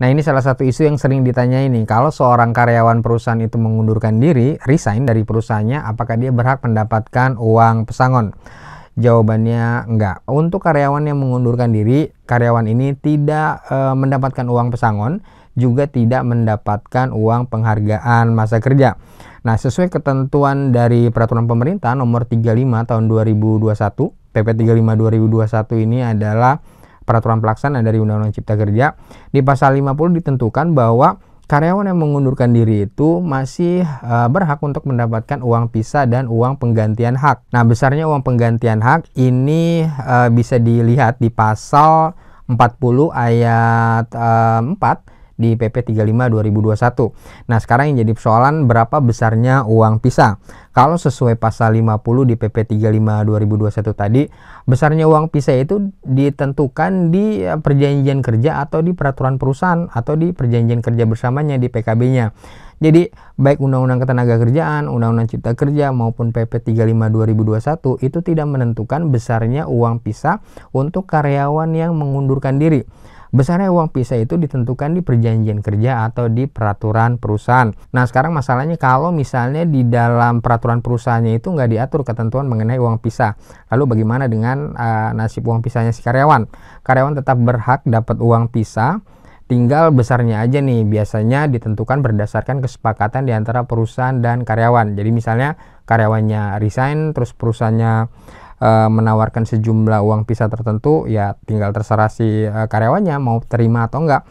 Nah ini salah satu isu yang sering ditanya ini. Kalau seorang karyawan perusahaan itu mengundurkan diri, resign dari perusahaannya, apakah dia berhak mendapatkan uang pesangon? Jawabannya enggak. Untuk karyawan yang mengundurkan diri, karyawan ini tidak e, mendapatkan uang pesangon, juga tidak mendapatkan uang penghargaan masa kerja. Nah, sesuai ketentuan dari peraturan pemerintah nomor 35 tahun 2021, PP 35 2021 ini adalah peraturan pelaksana dari Undang-Undang Cipta Kerja di pasal 50 ditentukan bahwa karyawan yang mengundurkan diri itu masih e, berhak untuk mendapatkan uang pisah dan uang penggantian hak. Nah, besarnya uang penggantian hak ini e, bisa dilihat di pasal 40 ayat e, 4 di PP 35 2021. Nah, sekarang yang jadi persoalan berapa besarnya uang pisah? Kalau sesuai pasal 50 di PP 35 2021 tadi, besarnya uang pisah itu ditentukan di eh, perjanjian kerja atau di peraturan perusahaan atau di perjanjian kerja bersamanya di PKB-nya. Jadi baik Undang-Undang ketenaga kerjaan, Undang-Undang Cipta Kerja maupun PP 35 2021 itu tidak menentukan besarnya uang pisah untuk karyawan yang mengundurkan diri. Besarnya uang pisah itu ditentukan di perjanjian kerja atau di peraturan perusahaan. Nah sekarang masalahnya kalau misalnya di dalam peraturan perusahaannya itu nggak diatur ketentuan mengenai uang pisah. Lalu bagaimana dengan uh, nasib uang pisahnya si karyawan? Karyawan tetap berhak dapat uang pisah Tinggal besarnya aja nih, biasanya ditentukan berdasarkan kesepakatan di antara perusahaan dan karyawan. Jadi misalnya karyawannya resign, terus perusahaannya uh, menawarkan sejumlah uang pisah tertentu ya tinggal terserah si uh, karyawannya mau terima atau enggak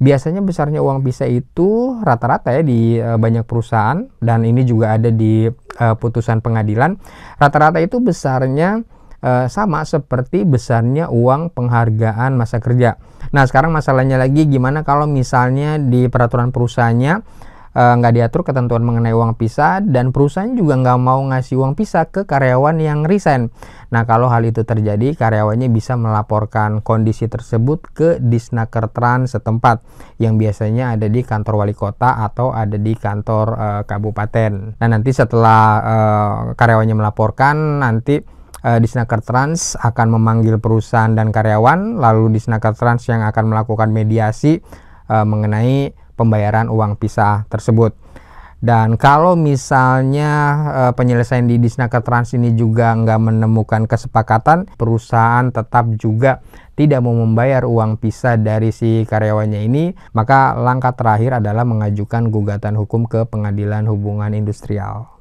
biasanya besarnya uang pisah itu rata-rata ya di uh, banyak perusahaan dan ini juga ada di uh, putusan pengadilan rata-rata itu besarnya uh, sama seperti besarnya uang penghargaan masa kerja. Nah, sekarang masalahnya lagi gimana kalau misalnya di peraturan perusahaannya Eh, nggak uh, diatur ketentuan mengenai uang pisah dan perusahaan juga nggak mau ngasih uang pisah ke karyawan yang resign. Nah kalau hal itu terjadi karyawannya bisa melaporkan kondisi tersebut ke disnaker trans setempat yang biasanya ada di kantor wali kota atau ada di kantor uh, kabupaten. Nah nanti setelah uh, karyawannya melaporkan nanti di Disnaker Trans akan memanggil perusahaan dan karyawan, lalu Disnaker Trans yang akan melakukan mediasi uh, mengenai pembayaran uang pisah tersebut. Dan kalau misalnya eh, penyelesaian di Disnaker Trans ini juga nggak menemukan kesepakatan, perusahaan tetap juga tidak mau membayar uang pisah dari si karyawannya ini, maka langkah terakhir adalah mengajukan gugatan hukum ke Pengadilan Hubungan Industrial.